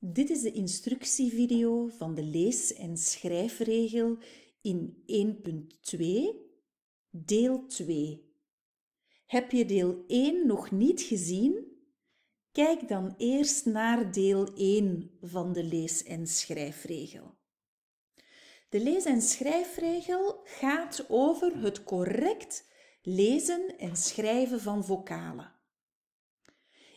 Dit is de instructievideo van de lees- en schrijfregel in 1.2, deel 2. Heb je deel 1 nog niet gezien? Kijk dan eerst naar deel 1 van de lees- en schrijfregel. De lees- en schrijfregel gaat over het correct lezen en schrijven van vocalen.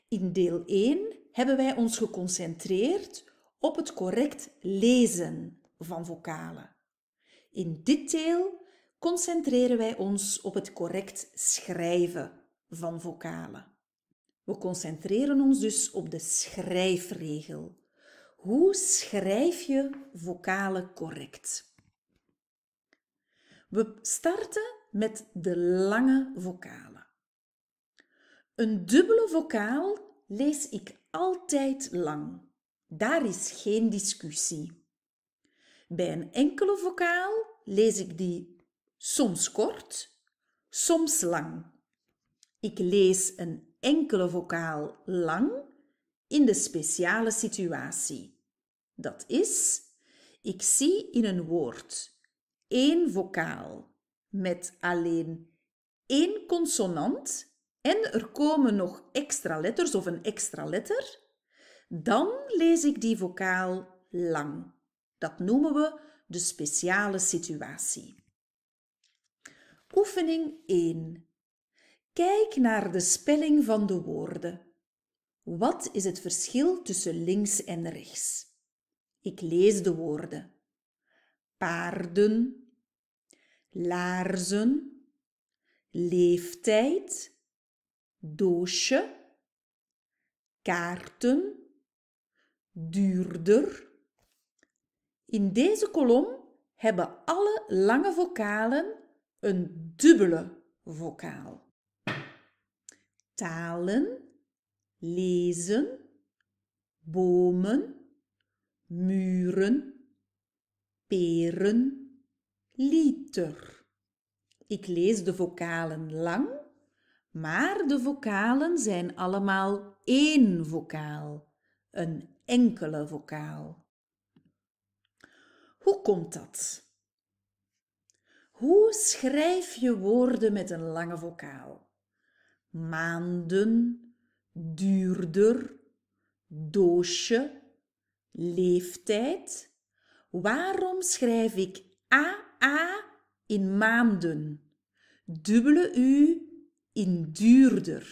In deel 1 hebben wij ons geconcentreerd op het correct lezen van vocalen. In dit deel concentreren wij ons op het correct schrijven van vocalen. We concentreren ons dus op de schrijfregel. Hoe schrijf je vocalen correct? We starten met de lange vocalen. Een dubbele vocaal lees ik altijd lang. Daar is geen discussie. Bij een enkele vocaal lees ik die soms kort, soms lang. Ik lees een enkele vocaal lang in de speciale situatie. Dat is, ik zie in een woord één vocaal met alleen één consonant en er komen nog extra letters of een extra letter, dan lees ik die vokaal lang. Dat noemen we de speciale situatie. Oefening 1. Kijk naar de spelling van de woorden. Wat is het verschil tussen links en rechts? Ik lees de woorden. Paarden, laarzen, leeftijd, doosje, kaarten, duurder. In deze kolom hebben alle lange vocalen een dubbele vocaal. Talen, lezen, bomen, muren, peren, liter. Ik lees de vocalen lang maar de vocalen zijn allemaal één vocaal, een enkele vocaal. Hoe komt dat? Hoe schrijf je woorden met een lange vocaal? Maanden, duurder, doosje, leeftijd. Waarom schrijf ik AA in maanden? Dubbele U in duurder.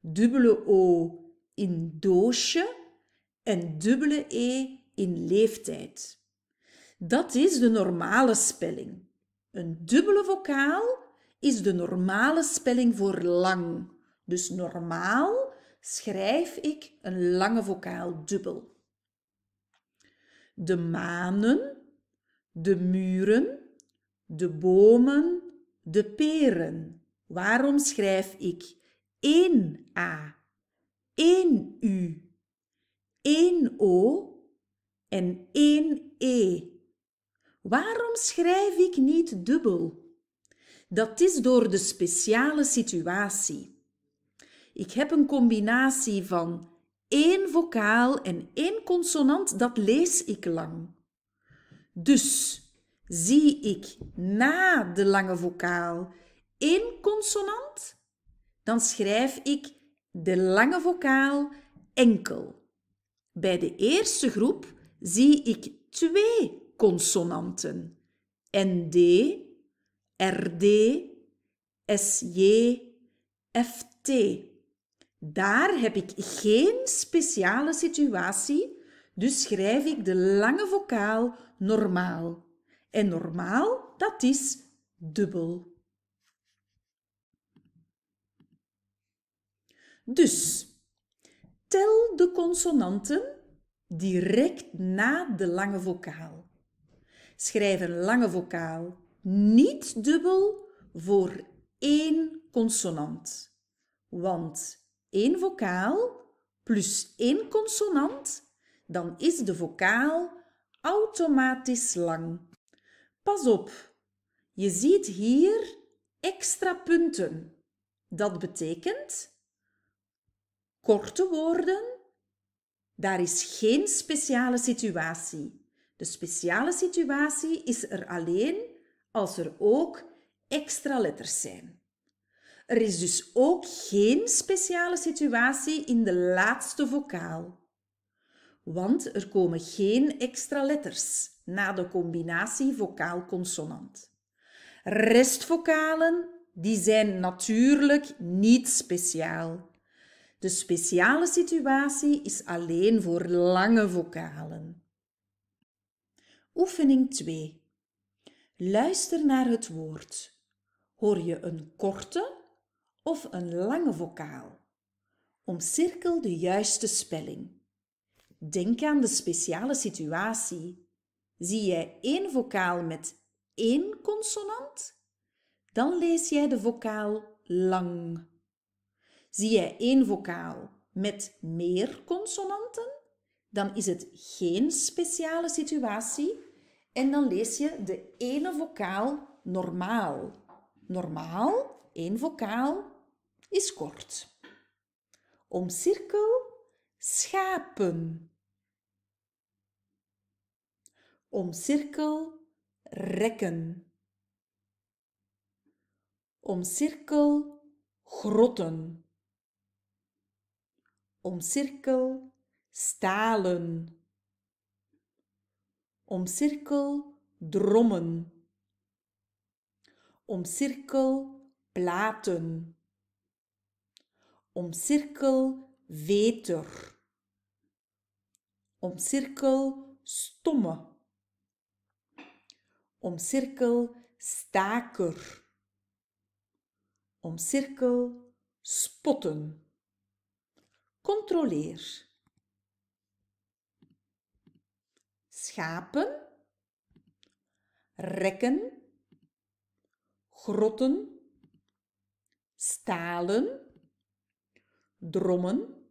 Dubbele O in doosje en dubbele E in leeftijd. Dat is de normale spelling. Een dubbele vocaal is de normale spelling voor lang. Dus normaal schrijf ik een lange vocaal dubbel. De manen, de muren, de bomen, de peren. Waarom schrijf ik 1 A, 1 U, 1 O en 1 E? Waarom schrijf ik niet dubbel? Dat is door de speciale situatie. Ik heb een combinatie van één vocaal en één consonant, dat lees ik lang. Dus zie ik na de lange vocaal één consonant, dan schrijf ik de lange vokaal enkel. Bij de eerste groep zie ik twee consonanten. ND, RD, SJ, FT. Daar heb ik geen speciale situatie, dus schrijf ik de lange vokaal normaal. En normaal, dat is dubbel. Dus tel de consonanten direct na de lange vokaal. Schrijf een lange vokaal niet dubbel voor één consonant. Want één vokaal plus één consonant, dan is de vokaal automatisch lang. Pas op, je ziet hier extra punten. Dat betekent korte woorden, daar is geen speciale situatie. De speciale situatie is er alleen als er ook extra letters zijn. Er is dus ook geen speciale situatie in de laatste vocaal. Want er komen geen extra letters na de combinatie vocaal-consonant. Restvokalen die zijn natuurlijk niet speciaal. De speciale situatie is alleen voor lange vocalen. Oefening 2. Luister naar het woord. Hoor je een korte of een lange vocaal? Omcirkel de juiste spelling. Denk aan de speciale situatie. Zie jij één vocaal met één consonant? Dan lees jij de vocaal lang. Zie jij één vocaal met meer consonanten, dan is het geen speciale situatie en dan lees je de ene vocaal normaal. Normaal, één vocaal, is kort. Omcirkel, schapen. Omcirkel, rekken. Omcirkel, grotten omcirkel, stalen. Omcirkel, drommen. Omcirkel, platen. Omcirkel, weter, Omcirkel, stomme. Omcirkel, staker. Omcirkel, spotten. Controleer. Schapen, rekken, grotten, stalen, drommen,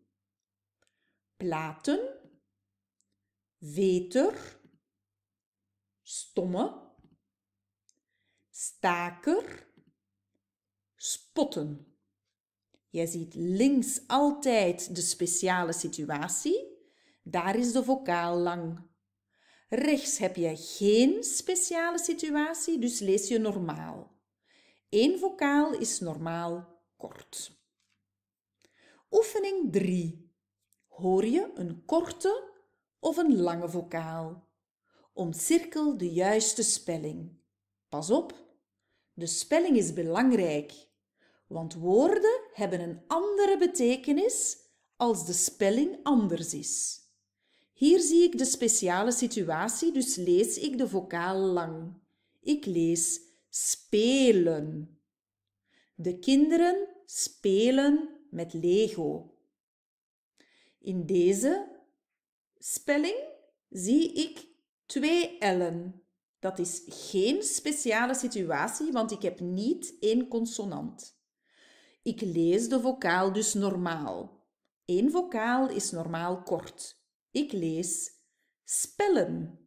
platen, veter, stomme, staker, spotten. Je ziet links altijd de speciale situatie. Daar is de vokaal lang. Rechts heb je geen speciale situatie, dus lees je normaal. Eén vokaal is normaal kort. Oefening 3. Hoor je een korte of een lange vokaal? Omcirkel de juiste spelling. Pas op, de spelling is belangrijk want woorden hebben een andere betekenis als de spelling anders is. Hier zie ik de speciale situatie, dus lees ik de vokaal lang. Ik lees spelen. De kinderen spelen met Lego. In deze spelling zie ik twee L'en. Dat is geen speciale situatie, want ik heb niet één consonant. Ik lees de vocaal dus normaal. Eén vocaal is normaal kort. Ik lees spellen.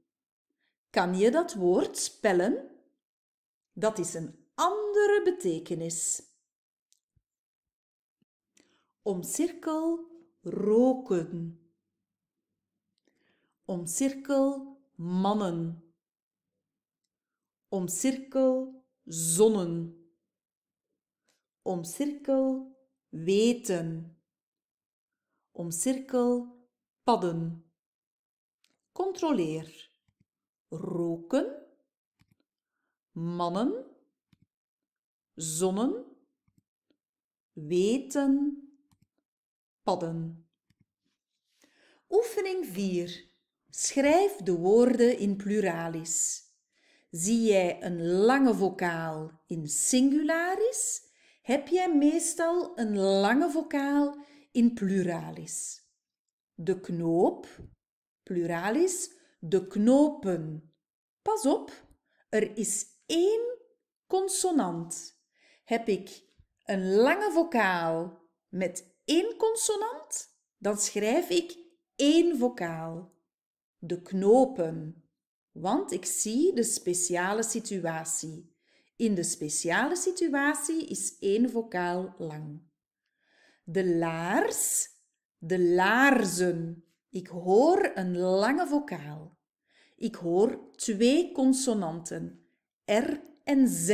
Kan je dat woord spellen? Dat is een andere betekenis. Omcirkel roken. Omcirkel mannen. Omcirkel zonnen omcirkel weten, omcirkel padden. Controleer. Roken, mannen, zonnen, weten, padden. Oefening 4. Schrijf de woorden in pluralis. Zie jij een lange vokaal in singularis? heb jij meestal een lange vocaal in pluralis. De knoop, pluralis, de knopen. Pas op, er is één consonant. Heb ik een lange vocaal met één consonant, dan schrijf ik één vocaal. De knopen. Want ik zie de speciale situatie. In de speciale situatie is één vocaal lang. De laars, de laarzen. Ik hoor een lange vocaal. Ik hoor twee consonanten, R en Z.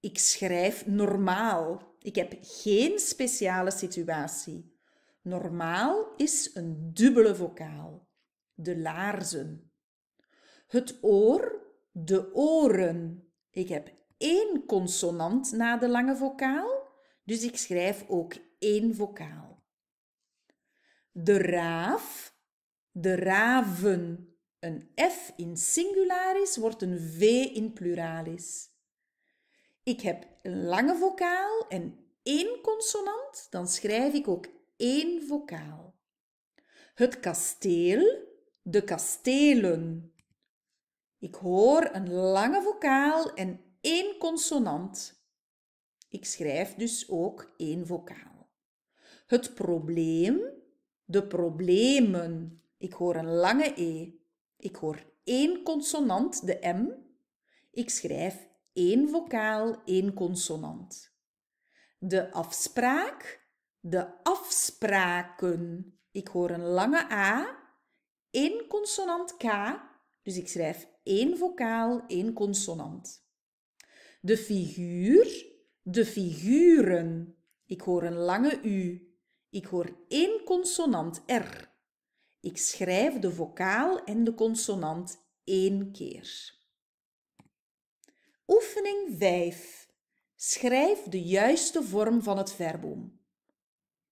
Ik schrijf normaal. Ik heb geen speciale situatie. Normaal is een dubbele vocaal. De laarzen. Het oor, de oren. Ik heb één consonant na de lange vocaal, dus ik schrijf ook één vocaal. De raaf, de raven. Een F in singularis wordt een V in pluralis. Ik heb een lange vocaal en één consonant, dan schrijf ik ook één vocaal. Het kasteel, de kastelen. Ik hoor een lange vocaal en één consonant. Ik schrijf dus ook één vocaal. Het probleem, de problemen. Ik hoor een lange E. Ik hoor één consonant, de M. Ik schrijf één vocaal, één consonant. De afspraak, de afspraken. Ik hoor een lange A, één consonant K, dus ik schrijf één vocaal, één consonant. De figuur, de figuren. Ik hoor een lange U. Ik hoor één consonant R. Ik schrijf de vocaal en de consonant één keer. Oefening 5. Schrijf de juiste vorm van het verboom.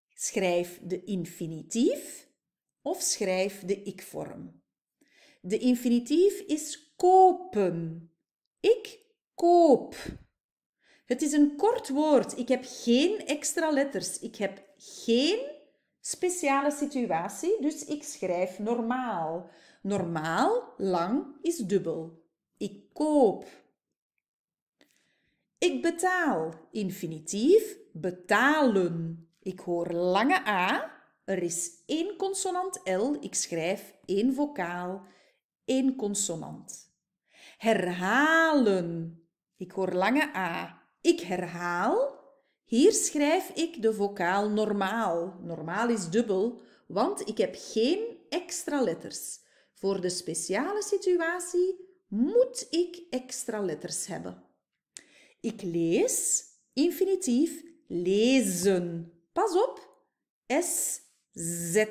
Schrijf de infinitief of schrijf de ik-vorm. De infinitief is kopen. Ik koop. Het is een kort woord. Ik heb geen extra letters. Ik heb geen speciale situatie, dus ik schrijf normaal. Normaal, lang is dubbel. Ik koop. Ik betaal. Infinitief betalen. Ik hoor lange a. Er is één consonant l. Ik schrijf één vocaal één consonant. Herhalen. Ik hoor lange A. Ik herhaal. Hier schrijf ik de vocaal normaal. Normaal is dubbel, want ik heb geen extra letters. Voor de speciale situatie moet ik extra letters hebben. Ik lees, infinitief, lezen. Pas op, S, Z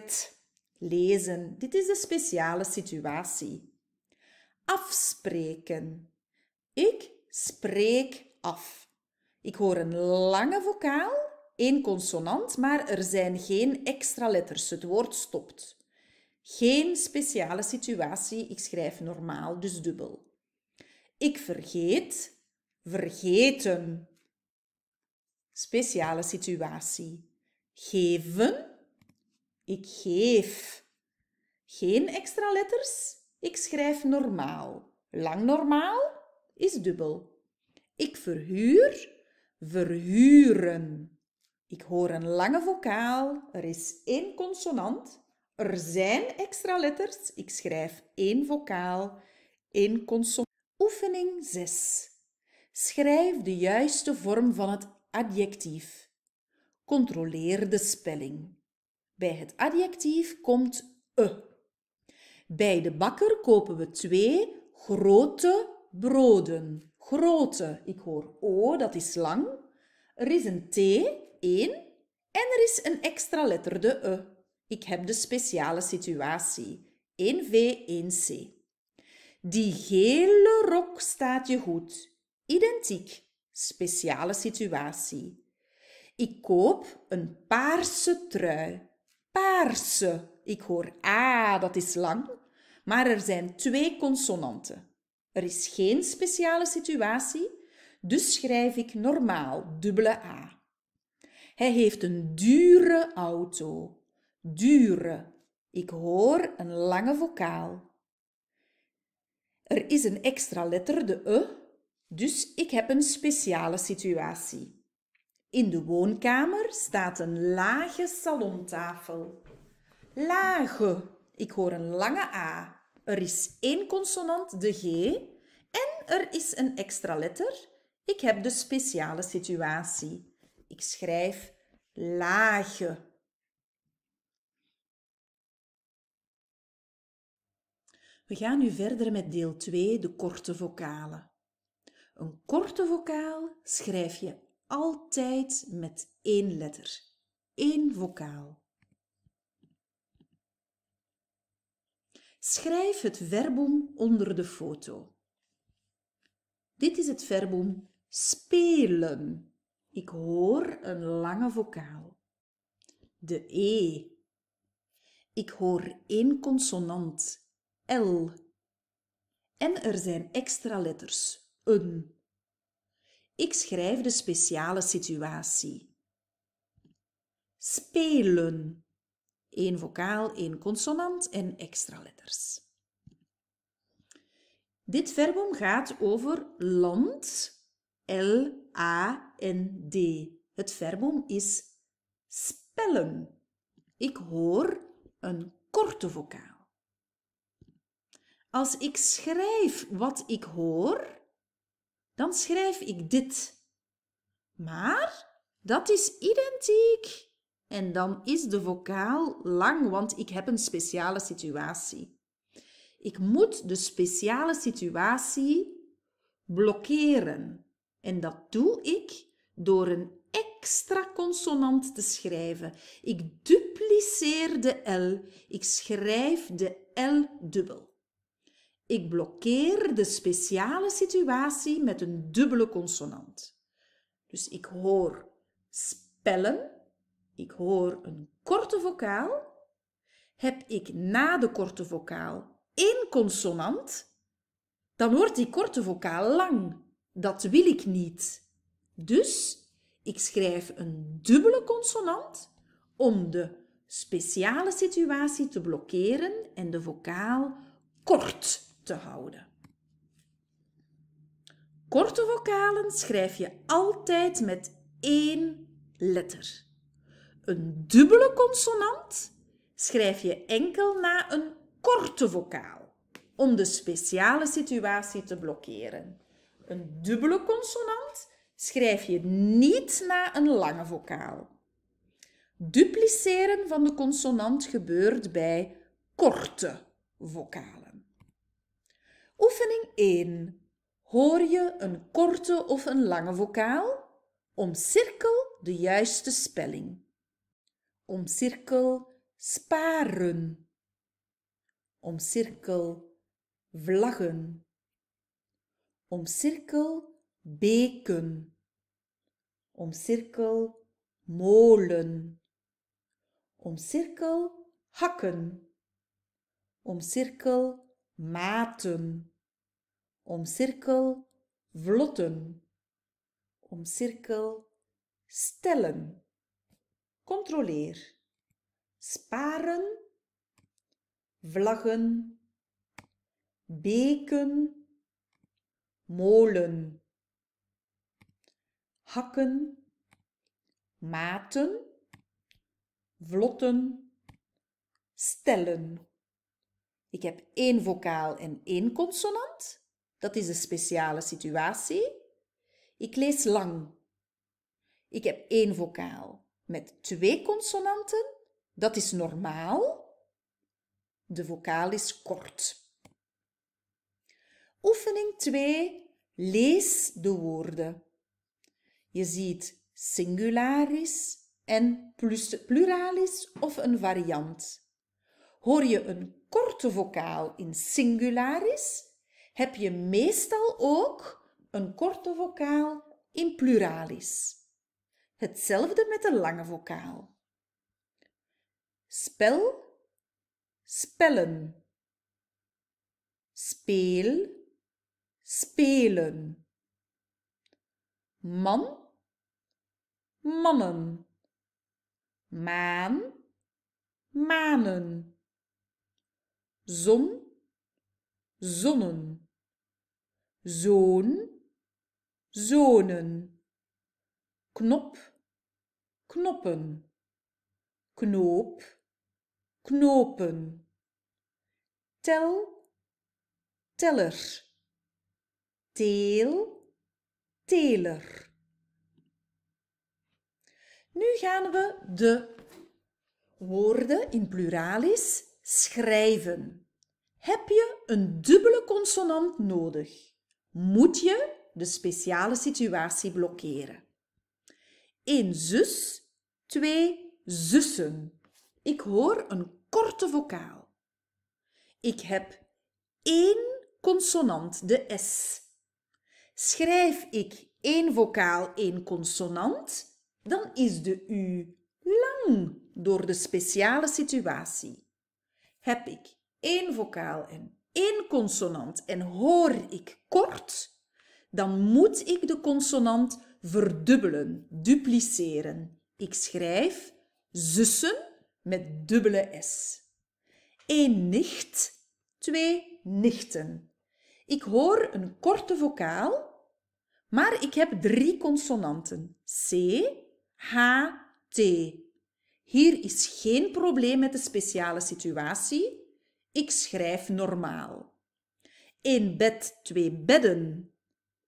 lezen. Dit is een speciale situatie. Afspreken. Ik spreek af. Ik hoor een lange vocaal, één consonant, maar er zijn geen extra letters. Het woord stopt. Geen speciale situatie. Ik schrijf normaal, dus dubbel. Ik vergeet. Vergeten. Speciale situatie. Geven ik geef. Geen extra letters. Ik schrijf normaal. Lang normaal is dubbel. Ik verhuur, verhuren. Ik hoor een lange vocaal, er is één consonant, er zijn extra letters, ik schrijf één vocaal, één consonant. Oefening 6. Schrijf de juiste vorm van het adjectief. Controleer de spelling. Bij het adjectief komt e. Bij de bakker kopen we twee grote broden. Grote. Ik hoor o, dat is lang. Er is een t, één. En er is een extra letter, de e. Ik heb de speciale situatie. 1V, 1C. Die gele rok staat je goed. Identiek. Speciale situatie. Ik koop een paarse trui. Paarse. Ik hoor A, ah, dat is lang, maar er zijn twee consonanten. Er is geen speciale situatie, dus schrijf ik normaal dubbele A. Hij heeft een dure auto. Dure. Ik hoor een lange vokaal. Er is een extra letter, de E, dus ik heb een speciale situatie. In de woonkamer staat een lage salontafel. Lage. Ik hoor een lange A. Er is één consonant, de G. En er is een extra letter. Ik heb de speciale situatie. Ik schrijf lage. We gaan nu verder met deel 2, de korte vocalen. Een korte vocaal schrijf je altijd met één letter, één vocaal. Schrijf het verbum onder de foto. Dit is het verbum spelen. Ik hoor een lange vocaal. De E. Ik hoor één consonant, L. En er zijn extra letters, een. Ik schrijf de speciale situatie. Spelen. Eén vocaal, één consonant en extra letters. Dit verbum gaat over land, L-A-N-D. Het verbum is spellen. Ik hoor een korte vocaal. Als ik schrijf wat ik hoor, dan schrijf ik dit. Maar dat is identiek. En dan is de vokaal lang, want ik heb een speciale situatie. Ik moet de speciale situatie blokkeren. En dat doe ik door een extra consonant te schrijven. Ik dupliceer de L. Ik schrijf de L dubbel. Ik blokkeer de speciale situatie met een dubbele consonant. Dus ik hoor spellen, ik hoor een korte vocaal. Heb ik na de korte vocaal één consonant, dan wordt die korte vocaal lang. Dat wil ik niet. Dus ik schrijf een dubbele consonant om de speciale situatie te blokkeren en de vocaal kort te houden. Korte vocalen schrijf je altijd met één letter. Een dubbele consonant schrijf je enkel na een korte vocaal, om de speciale situatie te blokkeren. Een dubbele consonant schrijf je niet na een lange vocaal. Dupliceren van de consonant gebeurt bij korte vocalen. Oefening 1. Hoor je een korte of een lange vocaal? Omcirkel de juiste spelling. Omcirkel sparen. Omcirkel vlaggen. Omcirkel beken. Omcirkel molen. Omcirkel hakken. Omcirkel maten omcirkel vlotten, omcirkel stellen, controleer, sparen, vlaggen, beken, molen, hakken, maten, vlotten, stellen. Ik heb één vokaal en één consonant. Dat is een speciale situatie. Ik lees lang. Ik heb één vocaal met twee consonanten. Dat is normaal. De vocaal is kort. Oefening 2. Lees de woorden. Je ziet singularis en plus pluralis of een variant. Hoor je een korte vocaal in singularis, heb je meestal ook een korte vocaal in pluralis. Hetzelfde met de lange vocaal. Spel, spellen. Speel, spelen. Man, mannen. Maan, manen. Zon, zonnen zoon, zonen, knop, knoppen, knoop, knopen, tel, teller, teel, teler. Nu gaan we de woorden in pluralis schrijven. Heb je een dubbele consonant nodig? moet je de speciale situatie blokkeren. Een zus, twee zussen. Ik hoor een korte vocaal. Ik heb één consonant, de S. Schrijf ik één vocaal, één consonant, dan is de U lang door de speciale situatie. Heb ik één vocaal en een consonant en hoor ik kort, dan moet ik de consonant verdubbelen, dupliceren. Ik schrijf zussen met dubbele S. Eén nicht, twee nichten. Ik hoor een korte vokaal, maar ik heb drie consonanten. C, H, T. Hier is geen probleem met de speciale situatie. Ik schrijf normaal. Eén bed, twee bedden.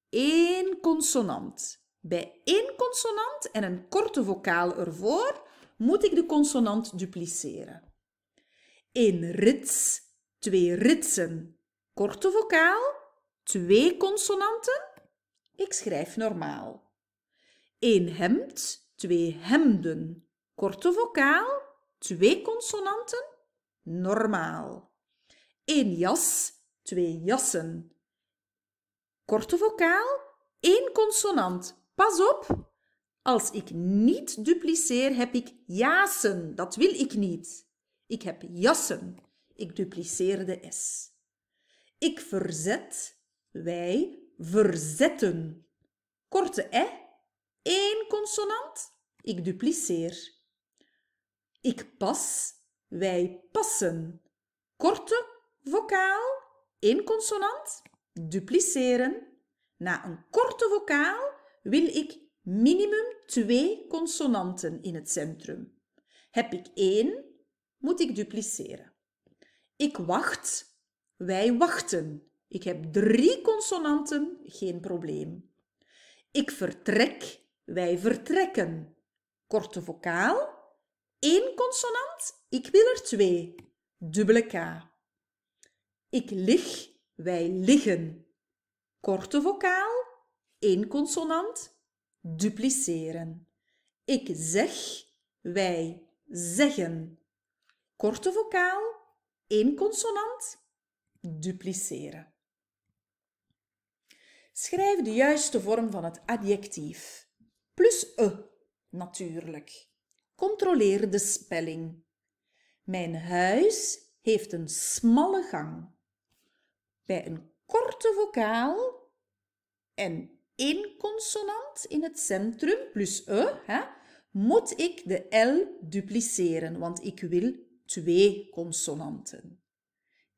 Eén consonant. Bij één consonant en een korte vocaal ervoor moet ik de consonant dupliceren. Eén rits, twee ritsen. Korte vocaal, twee consonanten. Ik schrijf normaal. Eén hemd, twee hemden. Korte vocaal, twee consonanten. Normaal één jas, twee jassen. Korte vocaal, één consonant. Pas op! Als ik niet dupliceer, heb ik jassen. Dat wil ik niet. Ik heb jassen. Ik dupliceer de S. Ik verzet, wij verzetten. Korte E, één consonant. Ik dupliceer. Ik pas, wij passen. Korte vocaal één consonant dupliceren. Na een korte vocaal wil ik minimum twee consonanten in het centrum. Heb ik één, moet ik dupliceren. Ik wacht, wij wachten. Ik heb drie consonanten, geen probleem. Ik vertrek, wij vertrekken. Korte vocaal, één consonant, ik wil er twee. Dubbele K. Ik lig, wij liggen. Korte vocaal, één consonant, dupliceren. Ik zeg, wij zeggen. Korte vocaal, één consonant, dupliceren. Schrijf de juiste vorm van het adjectief. Plus e, natuurlijk. Controleer de spelling. Mijn huis heeft een smalle gang bij een korte vocaal en één consonant in het centrum, plus e, hè, moet ik de L dupliceren, want ik wil twee consonanten.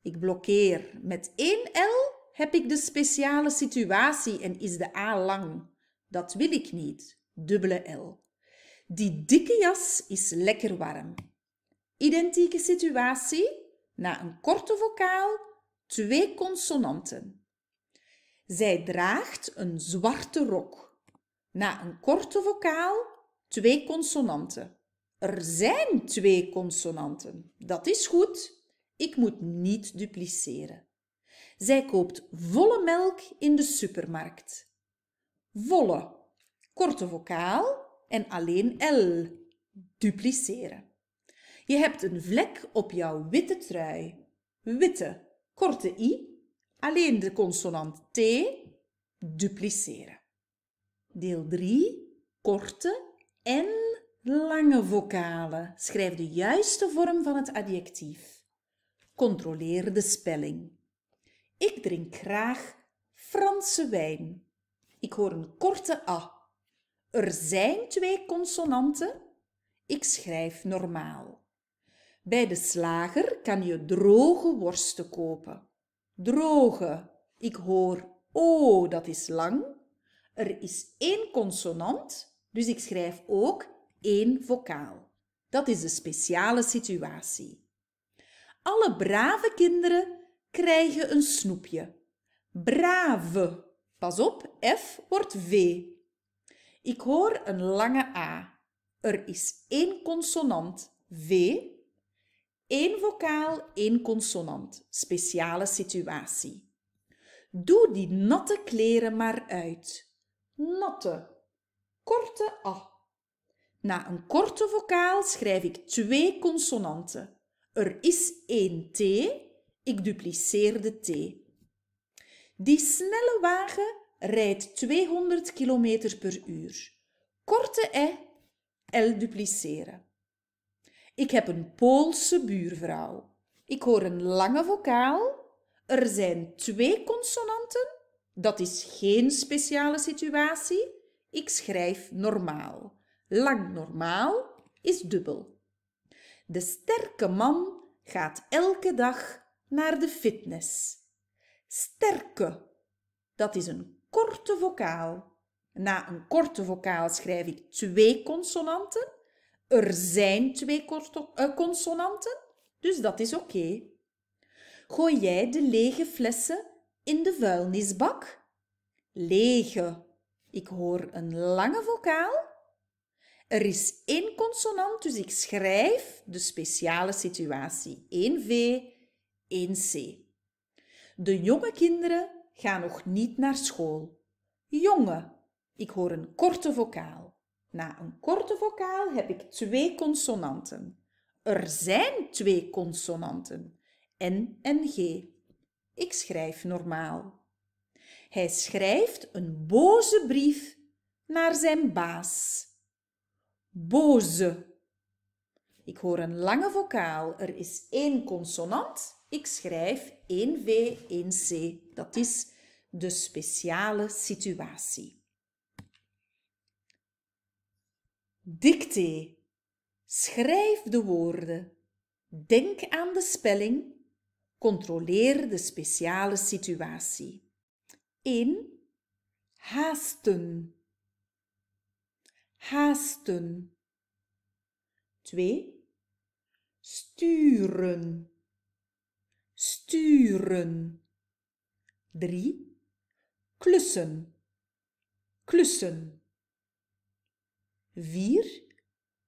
Ik blokkeer met één L, heb ik de speciale situatie en is de A lang. Dat wil ik niet, dubbele L. Die dikke jas is lekker warm. Identieke situatie, na een korte vocaal twee consonanten. Zij draagt een zwarte rok. Na een korte vokaal twee consonanten. Er zijn twee consonanten. Dat is goed. Ik moet niet dupliceren. Zij koopt volle melk in de supermarkt. Volle, korte vokaal en alleen L. Dupliceren. Je hebt een vlek op jouw witte trui. Witte, korte i, alleen de consonant t, dupliceren. Deel 3, korte en lange vocalen. Schrijf de juiste vorm van het adjectief. Controleer de spelling. Ik drink graag Franse wijn. Ik hoor een korte a. Er zijn twee consonanten. Ik schrijf normaal. Bij de slager kan je droge worsten kopen. Droge. Ik hoor O, oh, dat is lang. Er is één consonant, dus ik schrijf ook één vocaal. Dat is de speciale situatie. Alle brave kinderen krijgen een snoepje. Brave. Pas op, F wordt V. Ik hoor een lange A. Er is één consonant, V, Eén vocaal, één consonant. Speciale situatie. Doe die natte kleren maar uit. Natte. Korte a. Na een korte vocaal schrijf ik twee consonanten. Er is één t. Ik dupliceer de t. Die snelle wagen rijdt 200 km per uur. Korte e. L dupliceren. Ik heb een Poolse buurvrouw. Ik hoor een lange vocaal. Er zijn twee consonanten. Dat is geen speciale situatie. Ik schrijf normaal. Lang normaal is dubbel. De sterke man gaat elke dag naar de fitness. Sterke, dat is een korte vocaal. Na een korte vocaal schrijf ik twee consonanten. Er zijn twee korte eh, consonanten, dus dat is oké. Gooi jij de lege flessen in de vuilnisbak? Lege. Ik hoor een lange vocaal. Er is één consonant, dus ik schrijf de speciale situatie. 1 V, 1 C. De jonge kinderen gaan nog niet naar school. Jonge. Ik hoor een korte vocaal. Na een korte vocaal heb ik twee consonanten. Er zijn twee consonanten, N en G. Ik schrijf normaal. Hij schrijft een boze brief naar zijn baas. Boze. Ik hoor een lange vocaal. Er is één consonant. Ik schrijf één V, 1 C. Dat is de speciale situatie. Dicté. Schrijf de woorden. Denk aan de spelling. Controleer de speciale situatie. 1. Haasten. Haasten. 2. Sturen. Sturen. 3. Klussen. Klussen. Vier,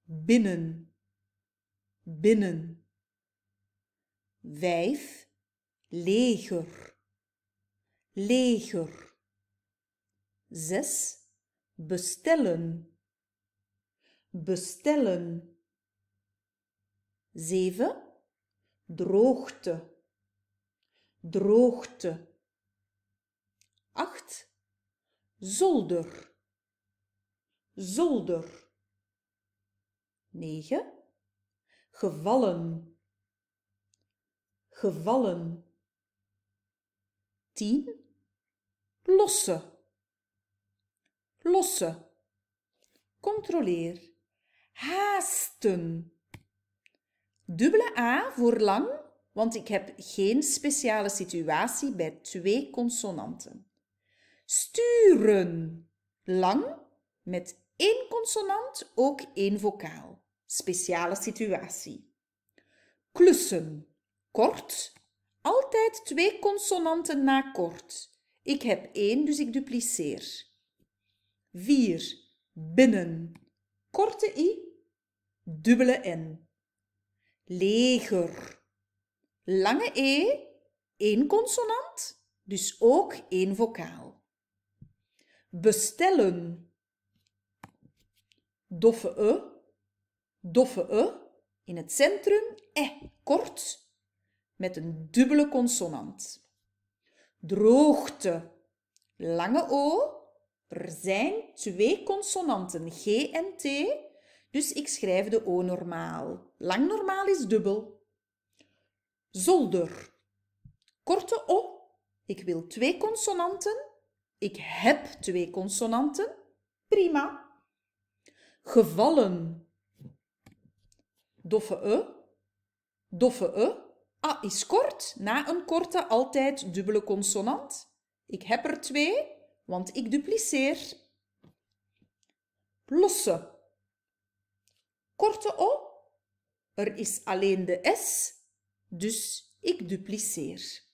binnen, binnen. Vijf, leger, leger. Zes, bestellen, bestellen. Zeven, droogte, droogte. Acht, zolder zolder. 9. Gevallen. Gevallen. 10. Lossen. Lossen. Controleer. Haasten. Dubbele A voor lang, want ik heb geen speciale situatie bij twee consonanten. Sturen. Lang met Eén consonant, ook één vocaal. Speciale situatie. Klussen. Kort. Altijd twee consonanten na kort. Ik heb één, dus ik dupliceer. Vier, Binnen. Korte i, dubbele n. Leger. Lange e, één consonant, dus ook één vocaal. Bestellen doffe e, doffe e, in het centrum e, kort, met een dubbele consonant. Droogte, lange o, er zijn twee consonanten, g en t, dus ik schrijf de o normaal. Lang normaal is dubbel. Zolder, korte o, ik wil twee consonanten, ik heb twee consonanten, prima gevallen. Doffe e. Doffe e. A ah, is kort, na een korte altijd dubbele consonant. Ik heb er twee, want ik dupliceer. Losse. Korte o. Er is alleen de s, dus ik dupliceer.